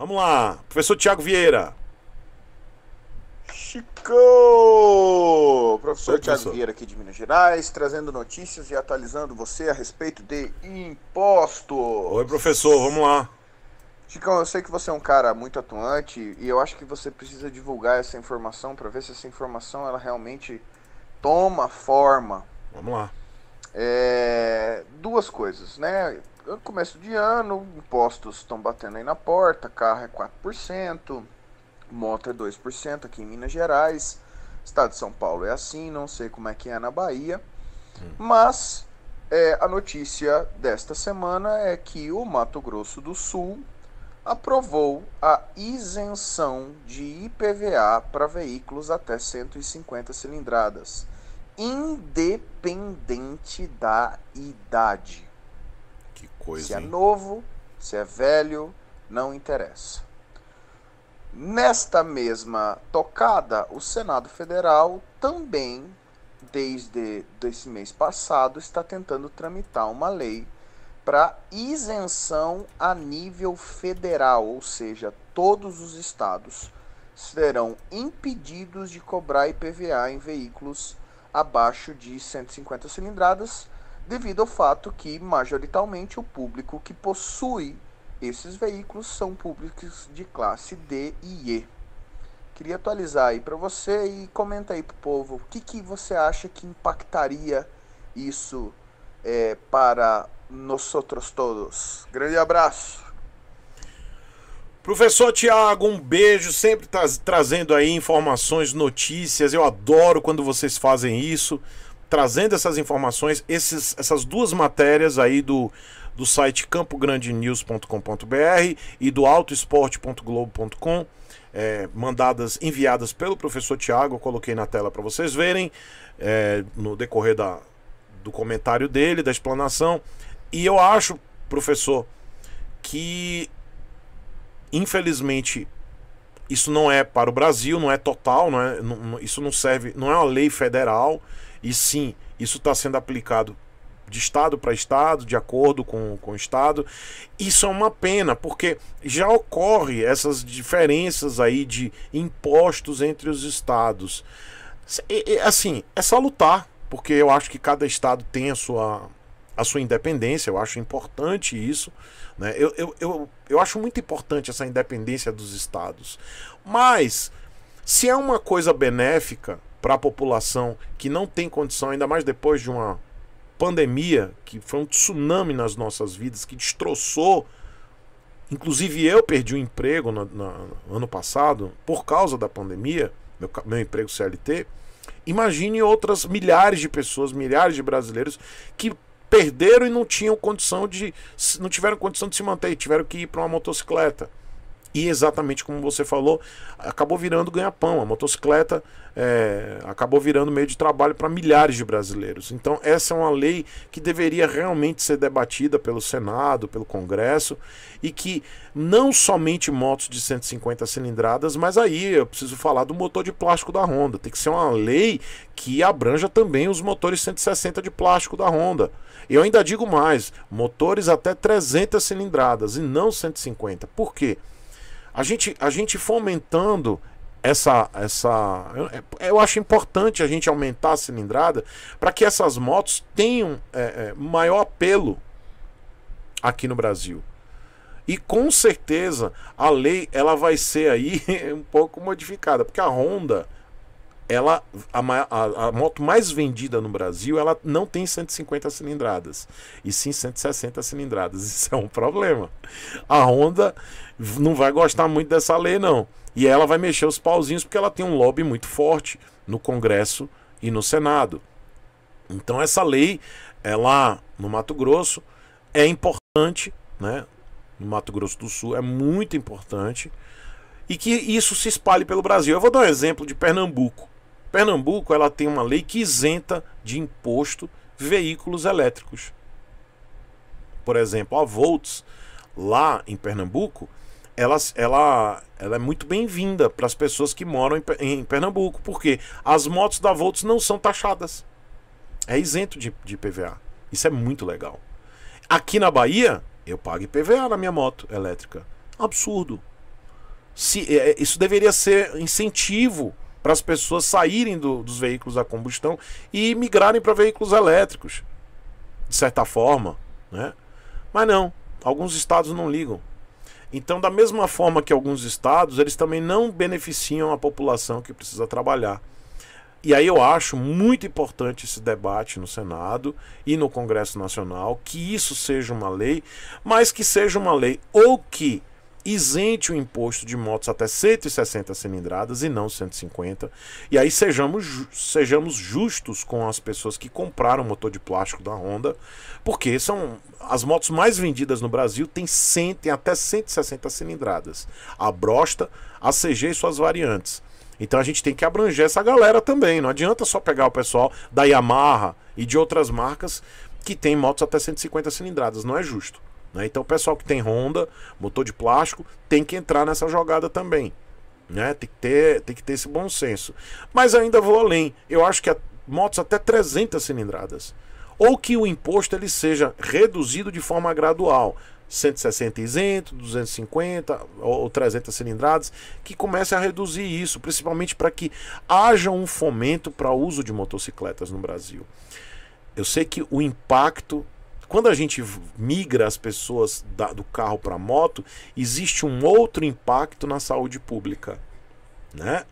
Vamos lá, professor Tiago Vieira. Chico! Professor Tiago Vieira aqui de Minas Gerais, trazendo notícias e atualizando você a respeito de impostos. Oi, professor, vamos lá. Chicão, eu sei que você é um cara muito atuante e eu acho que você precisa divulgar essa informação para ver se essa informação ela realmente toma forma. Vamos lá. É, duas coisas, né? Começo de ano, impostos estão batendo aí na porta, carro é 4%, moto é 2% aqui em Minas Gerais, estado de São Paulo é assim, não sei como é que é na Bahia, hum. mas é, a notícia desta semana é que o Mato Grosso do Sul aprovou a isenção de IPVA para veículos até 150 cilindradas independente da idade. Que coisa. Se é hein? novo, se é velho, não interessa. Nesta mesma tocada, o Senado Federal também, desde esse mês passado, está tentando tramitar uma lei para isenção a nível federal, ou seja, todos os estados serão impedidos de cobrar IPVA em veículos abaixo de 150 cilindradas, devido ao fato que, majoritariamente, o público que possui esses veículos são públicos de classe D e E. Queria atualizar aí para você e comenta aí para o povo o que, que você acha que impactaria isso é, para nós outros todos. Grande abraço! Professor Tiago, um beijo, sempre tá trazendo aí informações, notícias. Eu adoro quando vocês fazem isso, trazendo essas informações, esses, essas duas matérias aí do, do site campograndenews.com.br e do autoesporte.globo.com, é, mandadas, enviadas pelo professor Tiago, eu coloquei na tela para vocês verem é, no decorrer da, do comentário dele, da explanação. E eu acho, professor, que Infelizmente, isso não é para o Brasil, não é total, não é, não, isso não serve, não é uma lei federal, e sim, isso está sendo aplicado de estado para estado, de acordo com, com o estado. Isso é uma pena, porque já ocorre essas diferenças aí de impostos entre os estados. E, e, assim, é só lutar porque eu acho que cada estado tem a sua a sua independência, eu acho importante isso. Né? Eu, eu, eu, eu acho muito importante essa independência dos estados. Mas, se é uma coisa benéfica para a população que não tem condição, ainda mais depois de uma pandemia, que foi um tsunami nas nossas vidas, que destroçou. Inclusive, eu perdi o um emprego no, no, ano passado por causa da pandemia, meu, meu emprego CLT. Imagine outras milhares de pessoas, milhares de brasileiros que perderam e não tinham condição de não tiveram condição de se manter, tiveram que ir para uma motocicleta. E exatamente como você falou, acabou virando ganha-pão. A motocicleta é, acabou virando meio de trabalho para milhares de brasileiros. Então, essa é uma lei que deveria realmente ser debatida pelo Senado, pelo Congresso, e que não somente motos de 150 cilindradas, mas aí eu preciso falar do motor de plástico da Honda. Tem que ser uma lei que abranja também os motores 160 de plástico da Honda. Eu ainda digo mais: motores até 300 cilindradas e não 150. Por quê? a gente, a gente fomentando essa essa eu, eu, acho importante a gente aumentar a cilindrada para que essas motos tenham é, é, maior apelo aqui no Brasil e com certeza a lei ela vai ser aí um pouco modificada porque a Honda ela a, a, a, moto mais vendida no Brasil ela não tem 150 cilindradas e sim 160 cilindradas isso é um problema a Honda não vai gostar muito dessa lei não e ela vai mexer os pauzinhos porque ela tem um lobby muito forte no Congresso e no Senado então essa lei ela no Mato Grosso é importante né no Mato Grosso do Sul é muito importante e que isso se espalhe pelo Brasil eu vou dar um exemplo de Pernambuco Pernambuco ela tem uma lei que isenta de imposto veículos elétricos. Por exemplo, a Volts, lá em Pernambuco, ela, ela, ela é muito bem-vinda para as pessoas que moram em, em, Pernambuco, porque as motos da Volts não são taxadas. É isento de, de PVA. Isso é muito legal. Aqui na Bahia, eu pago PVA na minha moto elétrica. Absurdo. Se, é, é isso deveria ser incentivo para as pessoas saírem do, dos veículos a combustão e migrarem para veículos elétricos, de certa forma, né? Mas não, alguns estados não ligam. Então, da mesma forma que alguns estados, eles também não beneficiam a população que precisa trabalhar. E aí eu acho muito importante esse debate no Senado e no Congresso Nacional, que isso seja uma lei, mas que seja uma lei ou que isente o imposto de motos até 160 cilindradas e não 150. E aí sejamos, sejamos justos com as pessoas que compraram o motor de plástico da Honda, porque são as motos mais vendidas no Brasil têm, 100, têm até 160 cilindradas. A Brosta, a CG e suas variantes. Então a gente tem que abranger essa galera também. Não adianta só pegar o pessoal da Yamaha e de outras marcas que tem motos até 150 cilindradas. Não é justo. Né? Então, o pessoal que tem Honda, motor de plástico, tem que entrar nessa jogada também. Né? Tem, que ter, tem que ter esse bom senso. Mas ainda vou além. Eu acho que a, motos até 300 cilindradas. Ou que o imposto ele seja reduzido de forma gradual. 160 isento, 250 ou 300 cilindradas, que comece a reduzir isso, principalmente para que haja um fomento para o uso de motocicletas no Brasil. Eu sei que o impacto quando a gente migra as pessoas da, do carro para a moto, existe um outro impacto na saúde pública, né?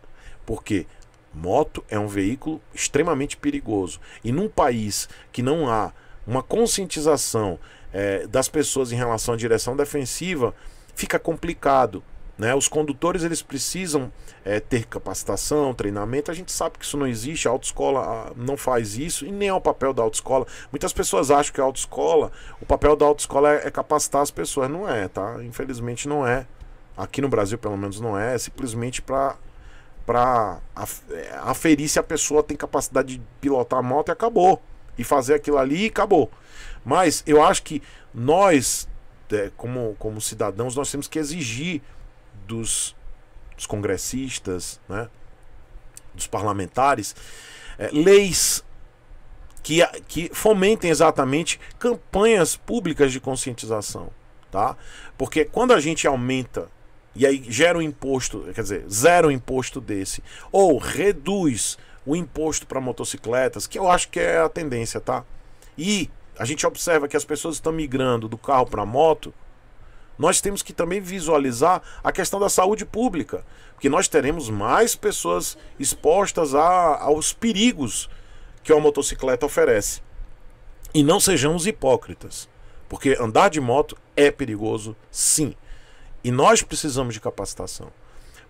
Porque moto é um veículo extremamente perigoso e num país que não há uma conscientização é, das pessoas em relação à direção defensiva, fica complicado. Né? Os condutores eles precisam é, ter capacitação, treinamento. A gente sabe que isso não existe, a autoescola ah, não faz isso e nem é o papel da autoescola. Muitas pessoas acham que a autoescola, o papel da autoescola é, é capacitar as pessoas. Não é, tá? Infelizmente não é. Aqui no Brasil, pelo menos, não é. É simplesmente para para é, aferir se a pessoa tem capacidade de pilotar a moto e acabou. E fazer aquilo ali e acabou. Mas eu acho que nós, é, como, como cidadãos, nós temos que exigir dos, dos congressistas, né? dos parlamentares, é, leis que, que fomentem exatamente campanhas públicas de conscientização. Tá? Porque quando a gente aumenta e aí gera um imposto, quer dizer, zero um imposto desse, ou reduz o imposto para motocicletas, que eu acho que é a tendência, tá? E a gente observa que as pessoas estão migrando do carro para moto, nós temos que também visualizar a questão da saúde pública, porque nós teremos mais pessoas expostas a, aos perigos que a motocicleta oferece. E não sejamos hipócritas, porque andar de moto é perigoso, sim. E nós precisamos de capacitação.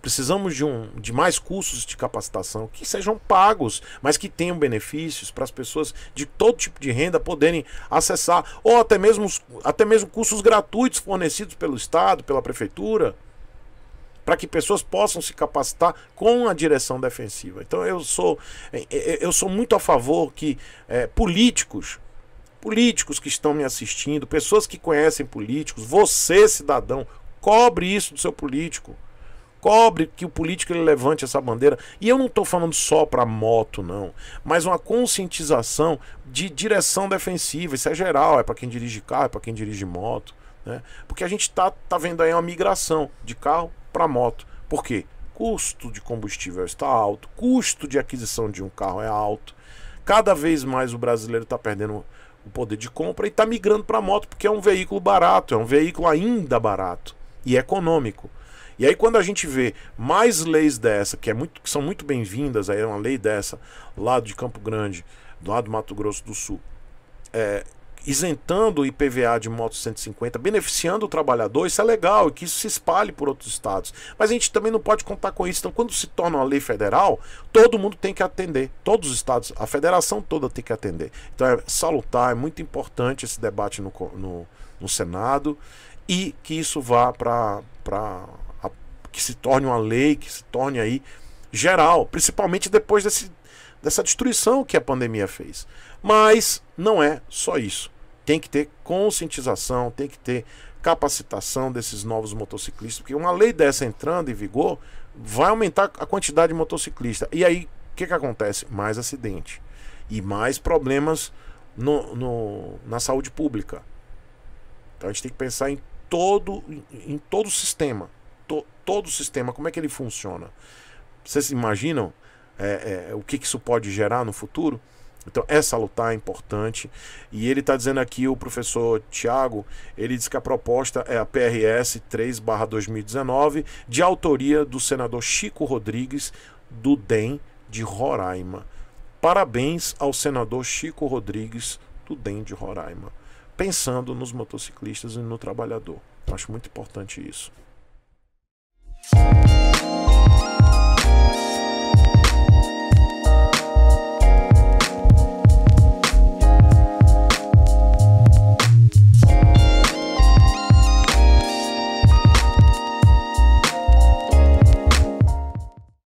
Precisamos de, um, de mais cursos de capacitação que sejam pagos, mas que tenham benefícios para as pessoas de todo tipo de renda poderem acessar, ou até mesmo, até mesmo cursos gratuitos fornecidos pelo Estado, pela Prefeitura, para que pessoas possam se capacitar com a direção defensiva. Então eu sou, eh, eh, eu sou muito a favor que é, políticos políticos que estão me assistindo, pessoas que conhecem políticos, você, cidadão, cobre isso do seu político cobre que o político ele levante essa bandeira. E eu não estou falando só para moto, não, mas uma conscientização de direção defensiva. Isso é geral, é para quem dirige carro, é para quem dirige moto. Né? Porque a gente está tá vendo aí uma migração de carro para moto. Por quê? Custo de combustível está alto, custo de aquisição de um carro é alto. Cada vez mais o brasileiro está perdendo o poder de compra e está migrando para a moto porque é um veículo barato, é um veículo ainda barato e econômico. E aí quando a gente vê mais leis dessa, que, é muito, que são muito bem-vindas, aí é uma lei dessa, lá de Campo Grande, do lado do Mato Grosso do Sul, é, isentando o IPVA de moto 150, beneficiando o trabalhador, isso é legal e que isso se espalhe por outros estados. Mas a gente também não pode contar com isso. Então, quando se torna uma lei federal, todo mundo tem que atender, todos os estados, a federação toda tem que atender. Então, é salutar, é muito importante esse debate no, no, no Senado e que isso vá para que se torne uma lei, que se torne aí geral, principalmente depois desse, dessa destruição que a pandemia fez. Mas não é só isso. Tem que ter conscientização, tem que ter capacitação desses novos motociclistas, porque uma lei dessa entrando em vigor vai aumentar a quantidade de motociclista. E aí, o que, que acontece? Mais acidente e mais problemas no, no, na saúde pública. Então a gente tem que pensar em todo, em, em todo o sistema to, todo o sistema, como é que ele funciona? Vocês imaginam é, é, o que, que isso pode gerar no futuro? Então, essa luta é importante. E ele está dizendo aqui, o professor Tiago, ele diz que a proposta é a PRS 3-2019, de autoria do senador Chico Rodrigues, do DEM de Roraima. Parabéns ao senador Chico Rodrigues, do DEM de Roraima, pensando nos motociclistas e no trabalhador. Acho muito importante isso. Thank you